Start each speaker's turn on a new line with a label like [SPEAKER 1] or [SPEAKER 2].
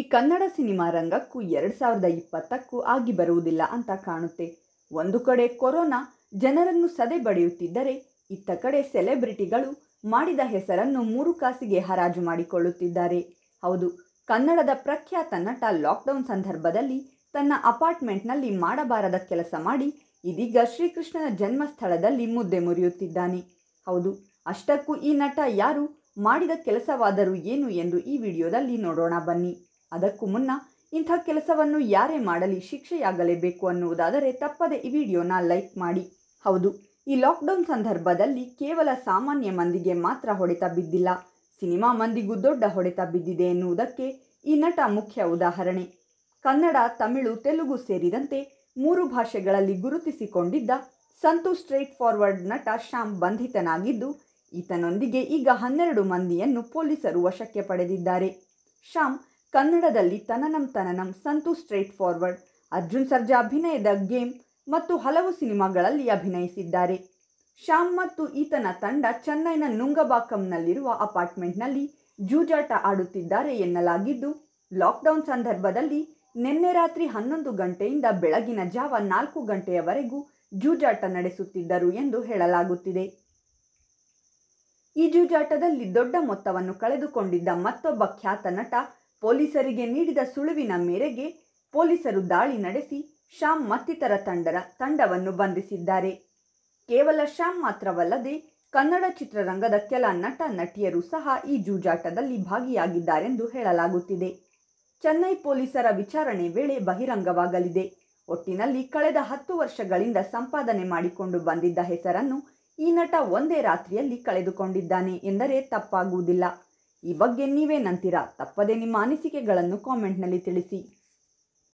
[SPEAKER 1] ಈ ಕನ್ನಡ ಸಿನಿಮಾ ರಂಗಕ್ಕೂ ಎರಡು ಸಾವಿರದ ಇಪ್ಪತ್ತಕ್ಕೂ ಆಗಿ ಬರುವುದಿಲ್ಲ ಅಂತ ಕಾಣುತ್ತೆ ಒಂದು ಕಡೆ ಕೊರೋನಾ ಜನರನ್ನು ಸದೆ ಬಡಿಯುತ್ತಿದ್ದರೆ ಇತ್ತ ಕಡೆ ಸೆಲೆಬ್ರಿಟಿಗಳು ಮಾಡಿದ ಹೆಸರನ್ನು ಮೂರು ಕಾಸಿಗೆ ಹರಾಜು ಮಾಡಿಕೊಳ್ಳುತ್ತಿದ್ದಾರೆ ಹೌದು ಕನ್ನಡದ ಪ್ರಖ್ಯಾತ ನಟ ಲಾಕ್ಡೌನ್ ಸಂದರ್ಭದಲ್ಲಿ ತನ್ನ ಅಪಾರ್ಟ್ಮೆಂಟ್ನಲ್ಲಿ ಮಾಡಬಾರದ ಕೆಲಸ ಮಾಡಿ ಇದೀಗ ಶ್ರೀಕೃಷ್ಣನ ಜನ್ಮಸ್ಥಳದಲ್ಲಿ ಮುದ್ದೆ ಮುರಿಯುತ್ತಿದ್ದಾನೆ ಹೌದು ಅಷ್ಟಕ್ಕೂ ಈ ನಟ ಯಾರು ಮಾಡಿದ ಕೆಲಸವಾದರೂ ಏನು ಎಂದು ಈ ವಿಡಿಯೋದಲ್ಲಿ ನೋಡೋಣ ಬನ್ನಿ ಅದಕ್ಕೂ ಮುನ್ನ ಇಂಥ ಕೆಲಸವನ್ನು ಯಾರೇ ಮಾಡಲಿ ಶಿಕ್ಷೆಯಾಗಲೇಬೇಕು ಅನ್ನುವುದಾದರೆ ತಪ್ಪದೆ ಈ ವಿಡಿಯೋನ ಲೈಕ್ ಮಾಡಿ ಹೌದು ಈ ಲಾಕ್ಡೌನ್ ಸಂದರ್ಭದಲ್ಲಿ ಕೇವಲ ಸಾಮಾನ್ಯ ಮಂದಿಗೆ ಮಾತ್ರ ಹೊಡೆತ ಬಿದ್ದಿಲ್ಲ ಸಿನಿಮಾ ಮಂದಿಗೂ ದೊಡ್ಡ ಹೊಡೆತ ಬಿದ್ದಿದೆ ಎನ್ನುವುದಕ್ಕೆ ಈ ನಟ ಮುಖ್ಯ ಉದಾಹರಣೆ ಕನ್ನಡ ತಮಿಳು ತೆಲುಗು ಸೇರಿದಂತೆ ಮೂರು ಭಾಷೆಗಳಲ್ಲಿ ಗುರುತಿಸಿಕೊಂಡಿದ್ದ ಸಂತು ಸ್ಟ್ರೇಟ್ ಫಾರ್ವರ್ಡ್ ನಟ ಶ್ಯಾಮ್ ಬಂಧಿತನಾಗಿದ್ದು ಈತನೊಂದಿಗೆ ಈಗ ಹನ್ನೆರಡು ಮಂದಿಯನ್ನು ಪೊಲೀಸರು ವಶಕ್ಕೆ ಪಡೆದಿದ್ದಾರೆ ಶ್ಯಾಮ್ ಕನ್ನಡದಲ್ಲಿ ತನನಂ ತನನಂ ಸಂತು ಸ್ಟ್ರೇಟ್ ಫಾರ್ವರ್ಡ್ ಅರ್ಜುನ್ ಸರ್ಜಾ ಅಭಿನಯದ ಗೇಮ್ ಮತ್ತು ಹಲವು ಸಿನಿಮಾಗಳಲ್ಲಿ ಅಭಿನಯಿಸಿದ್ದಾರೆ ಶ್ಯಾಮ್ ಮತ್ತು ಈತನ ತಂಡ ಚೆನ್ನೈನ ನುಂಗಬಾಕಂನಲ್ಲಿರುವ ಅಪಾರ್ಟ್ಮೆಂಟ್ನಲ್ಲಿ ಜೂಜಾಟ ಆಡುತ್ತಿದ್ದಾರೆ ಎನ್ನಲಾಗಿದ್ದು ಲಾಕ್ಡೌನ್ ಸಂದರ್ಭದಲ್ಲಿ ನಿನ್ನೆ ರಾತ್ರಿ ಹನ್ನೊಂದು ಗಂಟೆಯಿಂದ ಬೆಳಗಿನ ಜಾವ ನಾಲ್ಕು ಗಂಟೆಯವರೆಗೂ ಜೂಜಾಟ ನಡೆಸುತ್ತಿದ್ದರು ಎಂದು ಹೇಳಲಾಗುತ್ತಿದೆ ಈ ಜೂಜಾಟದಲ್ಲಿ ದೊಡ್ಡ ಮೊತ್ತವನ್ನು ಕಳೆದುಕೊಂಡಿದ್ದ ಮತ್ತೊಬ್ಬ ಖ್ಯಾತ ನಟ ಪೊಲೀಸರಿಗೆ ನೀಡಿದ ಸುಳುವಿನ ಮೇರೆಗೆ ಪೊಲೀಸರು ದಾಳಿ ನಡೆಸಿ ಶ್ಯಾಮ್ ಮತ್ತಿತರ ತಂಡರ ತಂಡವನ್ನು ಬಂಧಿಸಿದ್ದಾರೆ ಕೇವಲ ಶ್ಯಾಮ್ ಮಾತ್ರವಲ್ಲದೆ ಕನ್ನಡ ಚಿತ್ರರಂಗದ ಕೆಲ ನಟ ನಟಿಯರು ಸಹ ಈ ಜೂಜಾಟದಲ್ಲಿ ಭಾಗಿಯಾಗಿದ್ದಾರೆಂದು ಹೇಳಲಾಗುತ್ತಿದೆ ಚೆನ್ನೈ ಪೊಲೀಸರ ವಿಚಾರಣೆ ವೇಳೆ ಬಹಿರಂಗವಾಗಲಿದೆ ಒಟ್ಟಿನಲ್ಲಿ ಕಳೆದ ಹತ್ತು ವರ್ಷಗಳಿಂದ ಸಂಪಾದನೆ ಮಾಡಿಕೊಂಡು ಬಂದಿದ್ದ ಹೆಸರನ್ನು ಈ ನಟ ಒಂದೇ ರಾತ್ರಿಯಲ್ಲಿ ಕಳೆದುಕೊಂಡಿದ್ದಾನೆ ಎಂದರೆ ತಪ್ಪಾಗುವುದಿಲ್ಲ ಈ ಬಗ್ಗೆ ನೀವೇನಂತೀರಾ ತಪ್ಪದೇ ನಿಮ್ಮ ಅನಿಸಿಕೆಗಳನ್ನು ಕಾಮೆಂಟ್ನಲ್ಲಿ ತಿಳಿಸಿ